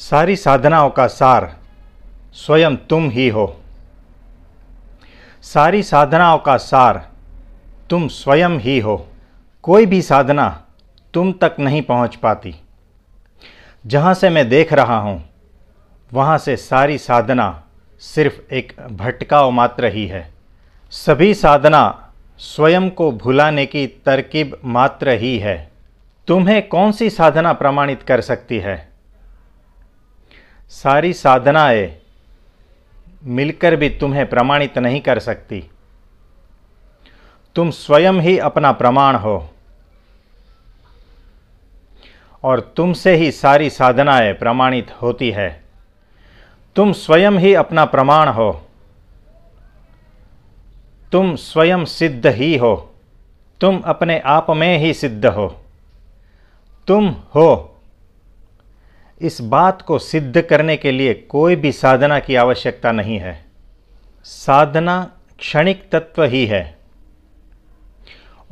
सारी साधनाओं का सार स्वयं तुम ही हो सारी साधनाओं का सार तुम स्वयं ही हो कोई भी साधना तुम तक नहीं पहुंच पाती जहां से मैं देख रहा हूं वहां से सारी साधना सिर्फ एक भटकाव मात्र ही है सभी साधना स्वयं को भुलाने की तरकीब मात्र ही है तुम्हें कौन सी साधना प्रमाणित कर सकती है सारी साधनाएं मिलकर भी तुम्हें प्रमाणित नहीं कर सकती तुम स्वयं ही अपना प्रमाण हो और तुमसे ही सारी साधनाएं प्रमाणित होती है तुम स्वयं ही अपना प्रमाण हो तुम स्वयं सिद्ध ही हो तुम अपने आप में ही सिद्ध हो तुम हो इस बात को सिद्ध करने के लिए कोई भी साधना की आवश्यकता नहीं है साधना क्षणिक तत्व ही है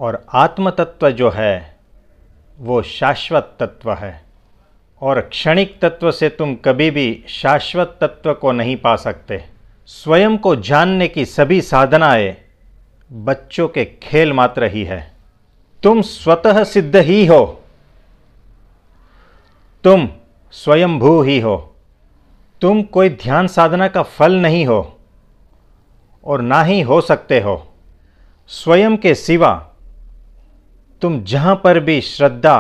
और आत्म तत्व जो है वो शाश्वत तत्व है और क्षणिक तत्व से तुम कभी भी शाश्वत तत्व को नहीं पा सकते स्वयं को जानने की सभी साधनाएं बच्चों के खेल मात्र ही है तुम स्वतः सिद्ध ही हो तुम स्वयंभू ही हो तुम कोई ध्यान साधना का फल नहीं हो और ना ही हो सकते हो स्वयं के सिवा तुम जहाँ पर भी श्रद्धा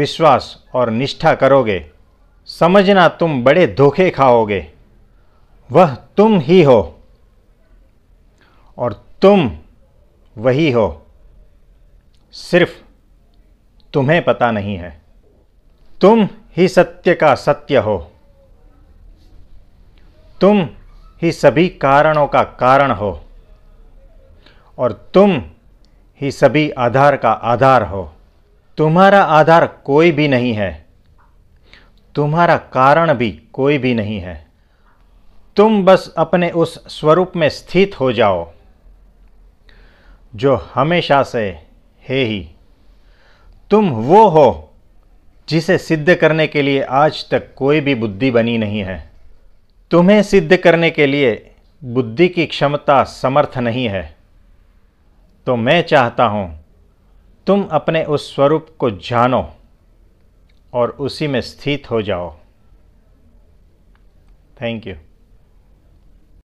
विश्वास और निष्ठा करोगे समझना तुम बड़े धोखे खाओगे वह तुम ही हो और तुम वही हो सिर्फ तुम्हें पता नहीं है तुम ही सत्य का सत्य हो तुम ही सभी कारणों का कारण हो और तुम ही सभी आधार का आधार हो तुम्हारा आधार कोई भी नहीं है तुम्हारा कारण भी कोई भी नहीं है तुम बस अपने उस स्वरूप में स्थित हो जाओ जो हमेशा से है ही तुम वो हो जिसे सिद्ध करने के लिए आज तक कोई भी बुद्धि बनी नहीं है तुम्हें सिद्ध करने के लिए बुद्धि की क्षमता समर्थ नहीं है तो मैं चाहता हूँ तुम अपने उस स्वरूप को जानो और उसी में स्थित हो जाओ थैंक यू